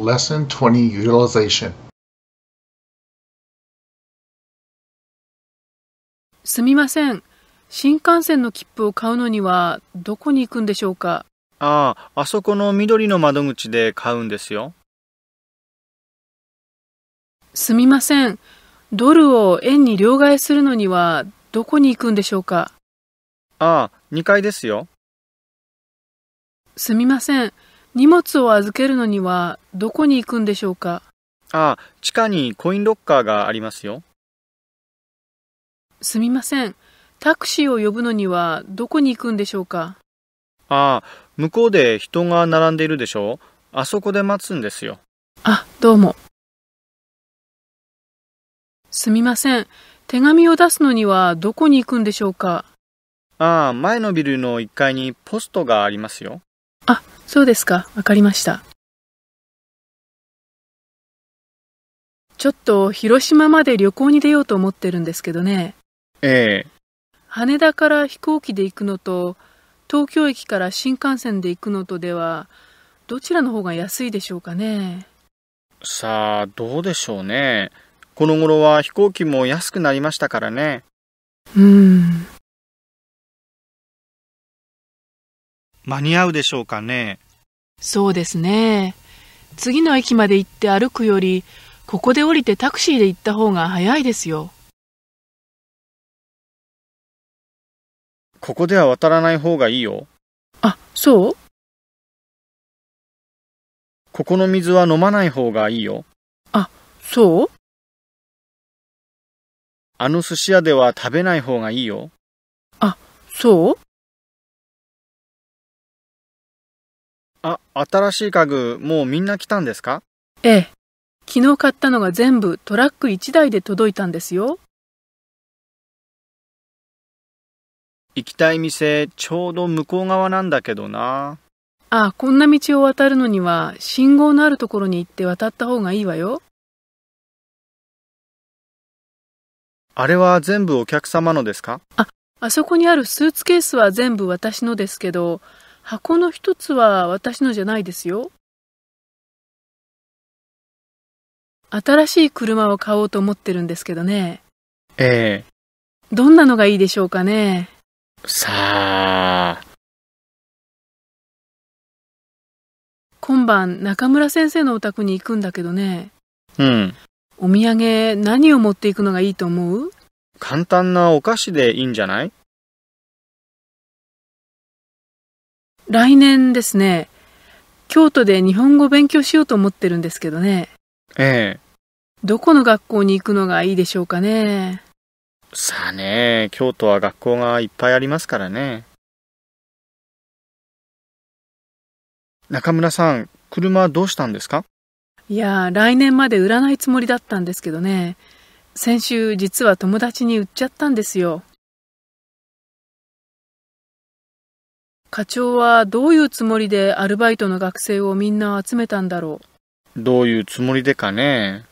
Lesson 20 Utilization すみません。新幹線の切符を買うのにはどこに行くんでしょうかああ、あそこの緑の窓口で買うんですよ。すみません。ドルを円に両替するのにはどこに行くんでしょうかああ、2階ですよ。すみません。荷物を預けるのにはどこに行くんでしょうかああ、地下にコインロッカーがありますよ。すみません。タクシーを呼ぶのにはどこに行くんでしょうかああ、向こうで人が並んでいるでしょう。あそこで待つんですよ。あ、どうも。すみません。手紙を出すのにはどこに行くんでしょうかああ、前のビルの1階にポストがありますよ。そうですか、わかりました。ちょっと広島まで旅行に出ようと思ってるんですけどね。ええ。羽田から飛行機で行くのと、東京駅から新幹線で行くのとでは、どちらの方が安いでしょうかね。さあ、どうでしょうね。この頃は飛行機も安くなりましたからね。うん。間に合うでしょうかねそうですね次の駅まで行って歩くよりここで降りてタクシーで行った方が早いですよここでは渡らない方がいいよあそうここの水は飲まない方がいいよあそうあの寿司屋では食べない方がいいよあそうあ、新しい家具、もうみんな来たんですかええ。昨日買ったのが全部トラック1台で届いたんですよ。行きたい店、ちょうど向こう側なんだけどな。ああ、こんな道を渡るのには、信号のあるところに行って渡った方がいいわよ。あれは全部お客様のですかあ、あそこにあるスーツケースは全部私のですけど、箱の一つは私のじゃないですよ。新しい車を買おうと思ってるんですけどね。ええ。どんなのがいいでしょうかね。さあ。今晩中村先生のお宅に行くんだけどね。うん。お土産何を持っていくのがいいと思う簡単なお菓子でいいんじゃない来年ですね、京都で日本語勉強しようと思ってるんですけどね。ええ。どこの学校に行くのがいいでしょうかね。さあね、京都は学校がいっぱいありますからね。中村さん、車どうしたんですかいや、来年まで売らないつもりだったんですけどね。先週実は友達に売っちゃったんですよ。課長はどういうつもりでアルバイトの学生をみんな集めたんだろう。どういうつもりでかね。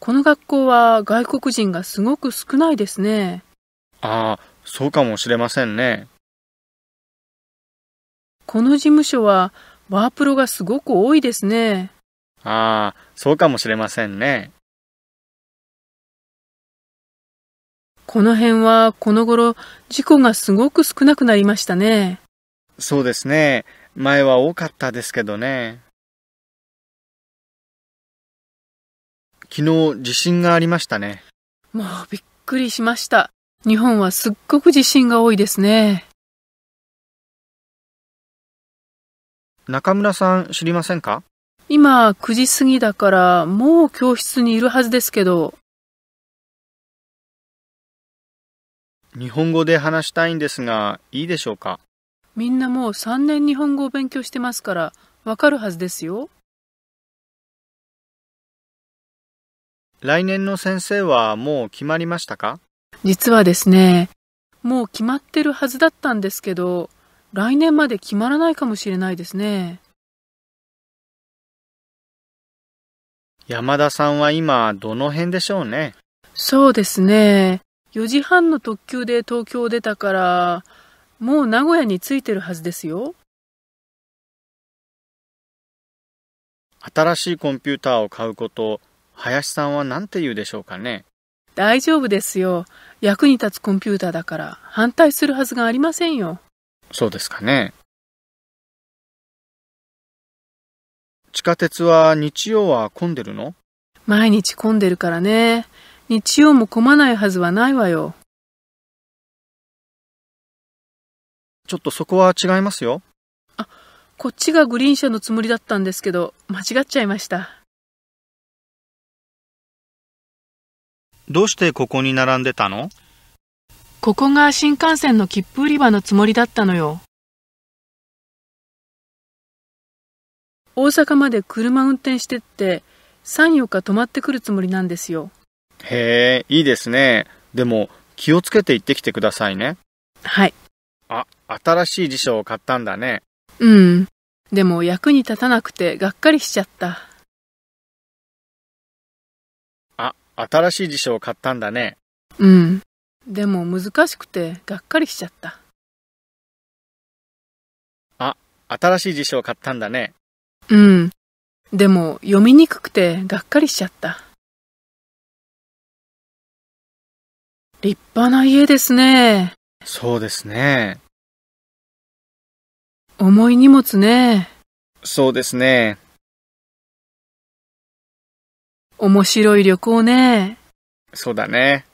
この学校は外国人がすごく少ないですね。ああ、そうかもしれませんね。この事務所はワープロがすごく多いですね。ああ、そうかもしれませんね。この辺はこの頃事故がすごく少なくなりましたね。そうですね。前は多かったですけどね。昨日地震がありましたね。もうびっくりしました。日本はすっごく地震が多いですね。中村さん知りませんか今9時過ぎだからもう教室にいるはずですけど。日本語で話したいんですが、いいでしょうかみんなもう3年日本語を勉強してますから、わかるはずですよ。来年の先生はもう決まりましたか実はですね、もう決まってるはずだったんですけど、来年まで決まらないかもしれないですね。山田さんは今、どの辺でしょうね。そうですね。4時半の特急で東京を出たから、もう名古屋に着いてるはずですよ。新しいコンピューターを買うこと、林さんは何て言うでしょうかね。大丈夫ですよ。役に立つコンピューターだから反対するはずがありませんよ。そうですかね。地下鉄は日曜は混んでるの毎日混んでるからね。日曜も混まないはずはないわよ。ちょっとそこは違いますよ。あ、こっちがグリーン車のつもりだったんですけど、間違っちゃいました。どうしてここに並んでたのここが新幹線の切符売り場のつもりだったのよ。大阪まで車運転してって、3、4日泊まってくるつもりなんですよ。へえ、いいですね。でも、気をつけて行ってきてくださいね。はい。あ、新しい辞書を買ったんだね。うん。でも役に立たなくてがっかりしちゃった。あ、新しい辞書を買ったんだね。うん。でも難しくてがっかりしちゃった。あ、新しい辞書を買ったんだね。うん。でも読みにくくてがっかりしちゃった。立派な家ですね。そうですね。重い荷物ね。そうですね。面白い旅行ね。そうだね。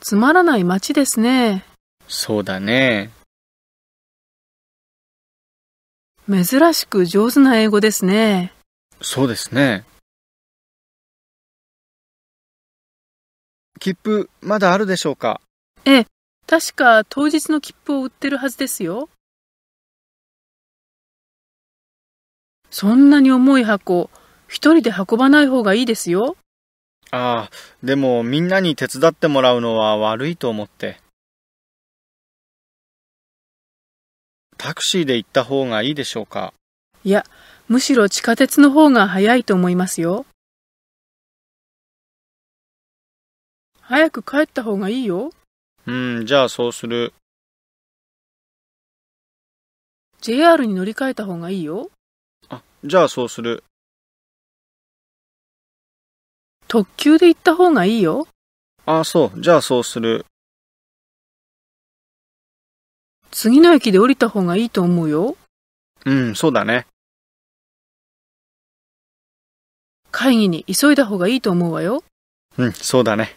つまらない街ですね。そうだね。珍しく上手な英語ですね。そうですね。切符まだあるでしょうかええ、確か当日の切符を売ってるはずですよ。そんなに重い箱、一人で運ばない方がいいですよ。ああ、でもみんなに手伝ってもらうのは悪いと思って。タクシーで行った方がいいでしょうかいや、むしろ地下鉄の方が早いと思いますよ。早く帰った方がいいよ。うん、じゃあそうする。JR に乗り換えた方がいいよ。あ、じゃあそうする。特急で行った方がいいよ。あ、そう、じゃあそうする。次の駅で降りた方がいいと思うよ。うん、そうだね。会議に急いだ方がいいと思うわよ。うん、そうだね。